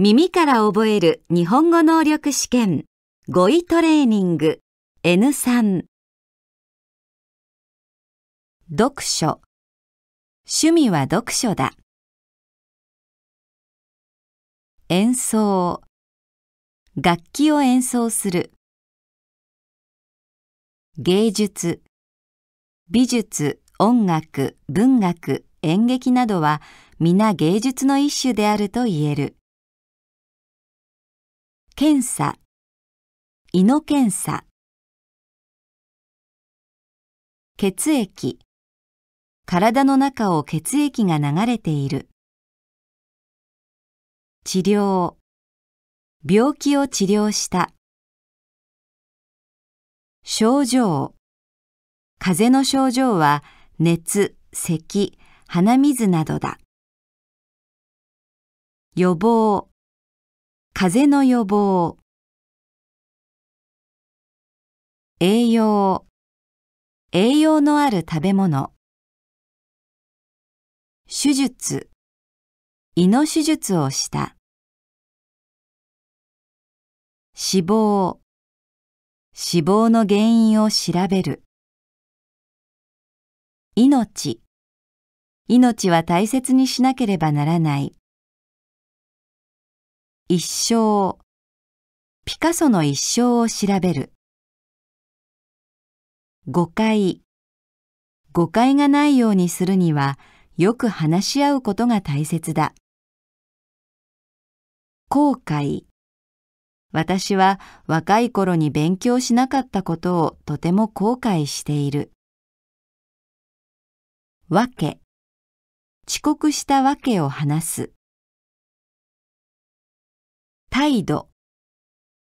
耳から覚える日本語能力試験語彙トレーニング N3 読書趣味は読書だ演奏楽器を演奏する芸術美術音楽文学演劇などは皆芸術の一種であると言える検査、胃の検査、血液、体の中を血液が流れている。治療、病気を治療した。症状、風邪の症状は熱、咳、鼻水などだ。予防、風邪の予防栄養栄養のある食べ物手術胃の手術をした死亡死亡の原因を調べる命命は大切にしなければならない一生ピカソの一生を調べる誤解誤解がないようにするにはよく話し合うことが大切だ後悔私は若い頃に勉強しなかったことをとても後悔しているわけ遅刻したわけを話す態度。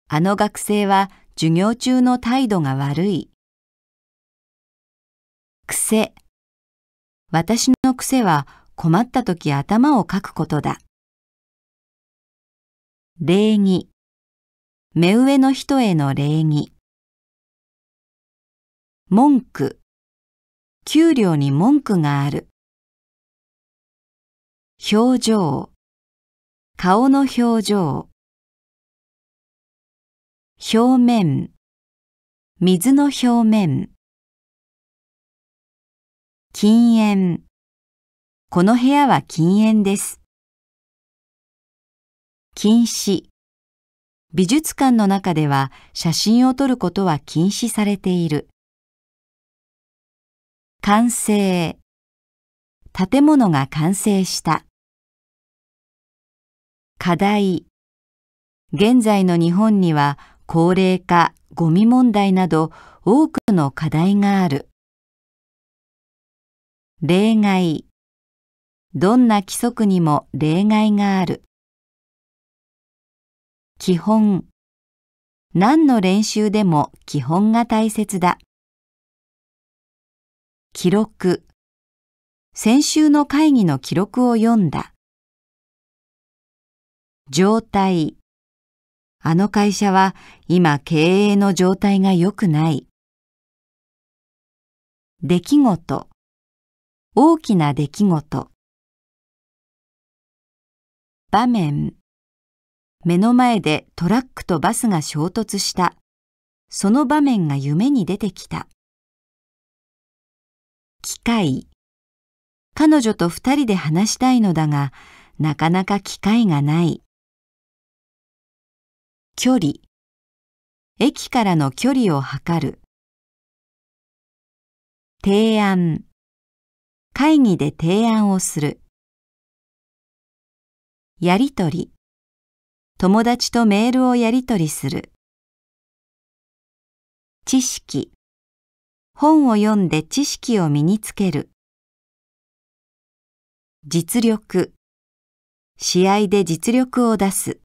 あの学生は授業中の態度が悪い。癖。私の癖は困った時頭をかくことだ。礼儀。目上の人への礼儀。文句。給料に文句がある。表情。顔の表情。表面水の表面禁煙この部屋は禁煙です禁止美術館の中では写真を撮ることは禁止されている完成建物が完成した課題現在の日本には高齢化、ゴミ問題など多くの課題がある。例外。どんな規則にも例外がある。基本。何の練習でも基本が大切だ。記録。先週の会議の記録を読んだ。状態。あの会社は今経営の状態が良くない。出来事、大きな出来事。場面、目の前でトラックとバスが衝突した。その場面が夢に出てきた。機会、彼女と二人で話したいのだが、なかなか機会がない。距離駅からの距離を測る提案会議で提案をするやりとり友達とメールをやりとりする知識本を読んで知識を身につける実力試合で実力を出す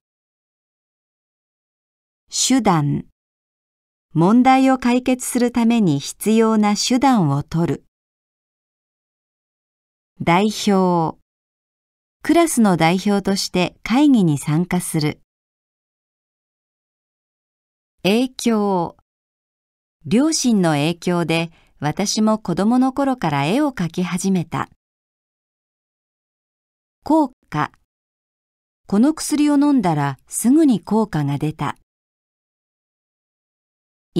手段問題を解決するために必要な手段を取る代表クラスの代表として会議に参加する影響両親の影響で私も子供の頃から絵を描き始めた効果この薬を飲んだらすぐに効果が出た。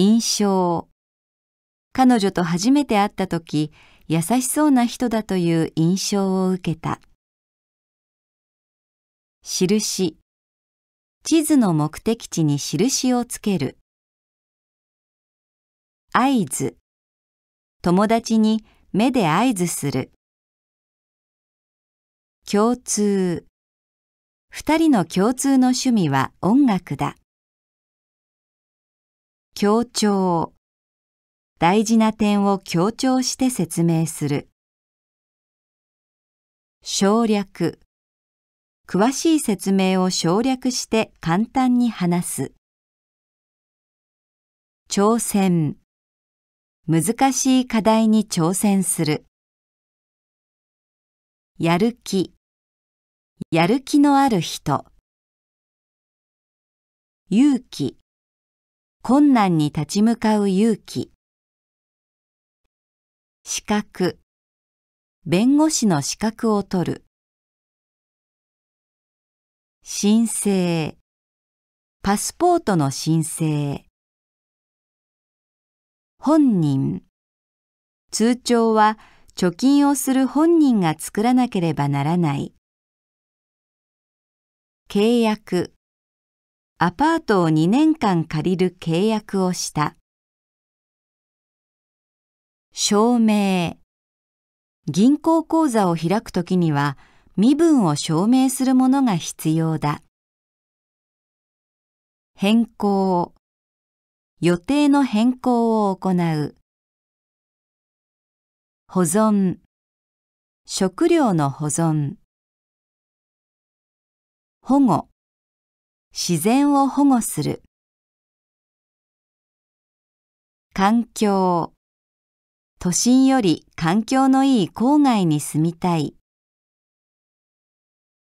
印象。彼女と初めて会った時、優しそうな人だという印象を受けた。印。地図の目的地に印をつける。合図。友達に目で合図する。共通。二人の共通の趣味は音楽だ。強調。大事な点を強調して説明する。省略。詳しい説明を省略して簡単に話す。挑戦。難しい課題に挑戦する。やる気。やる気のある人。勇気。困難に立ち向かう勇気資格弁護士の資格を取る申請パスポートの申請本人通帳は貯金をする本人が作らなければならない契約アパートを2年間借りる契約をした。証明銀行口座を開くときには身分を証明するものが必要だ。変更予定の変更を行う保存食料の保存保護自然を保護する環境都心より環境のいい郊外に住みたい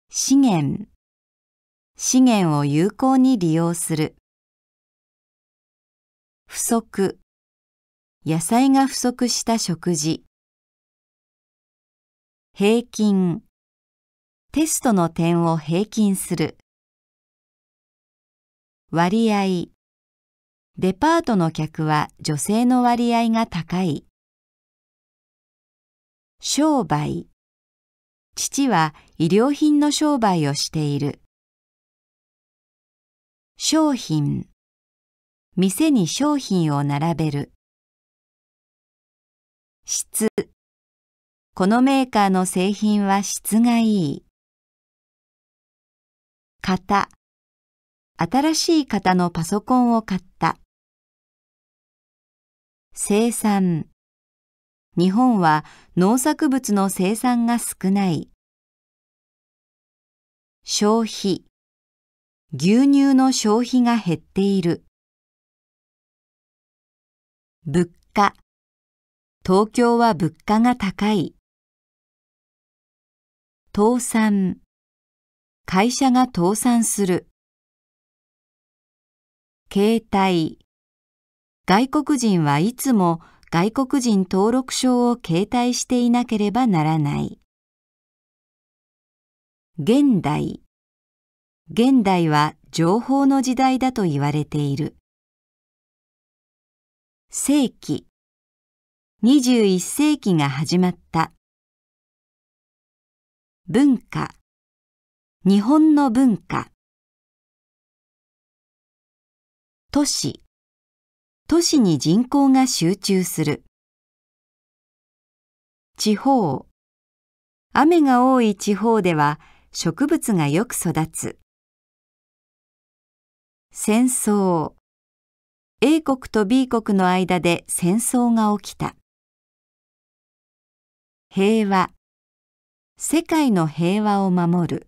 資源資源を有効に利用する不足野菜が不足した食事平均テストの点を平均する割合デパートの客は女性の割合が高い商売父は医療品の商売をしている商品店に商品を並べる質このメーカーの製品は質がいい型新しい方のパソコンを買った。生産。日本は農作物の生産が少ない。消費。牛乳の消費が減っている。物価。東京は物価が高い。倒産。会社が倒産する。携帯。外国人はいつも外国人登録証を携帯していなければならない。現代。現代は情報の時代だと言われている。世紀。21世紀が始まった。文化。日本の文化。都市。都市に人口が集中する。地方。雨が多い地方では植物がよく育つ。戦争。A 国と B 国の間で戦争が起きた。平和。世界の平和を守る。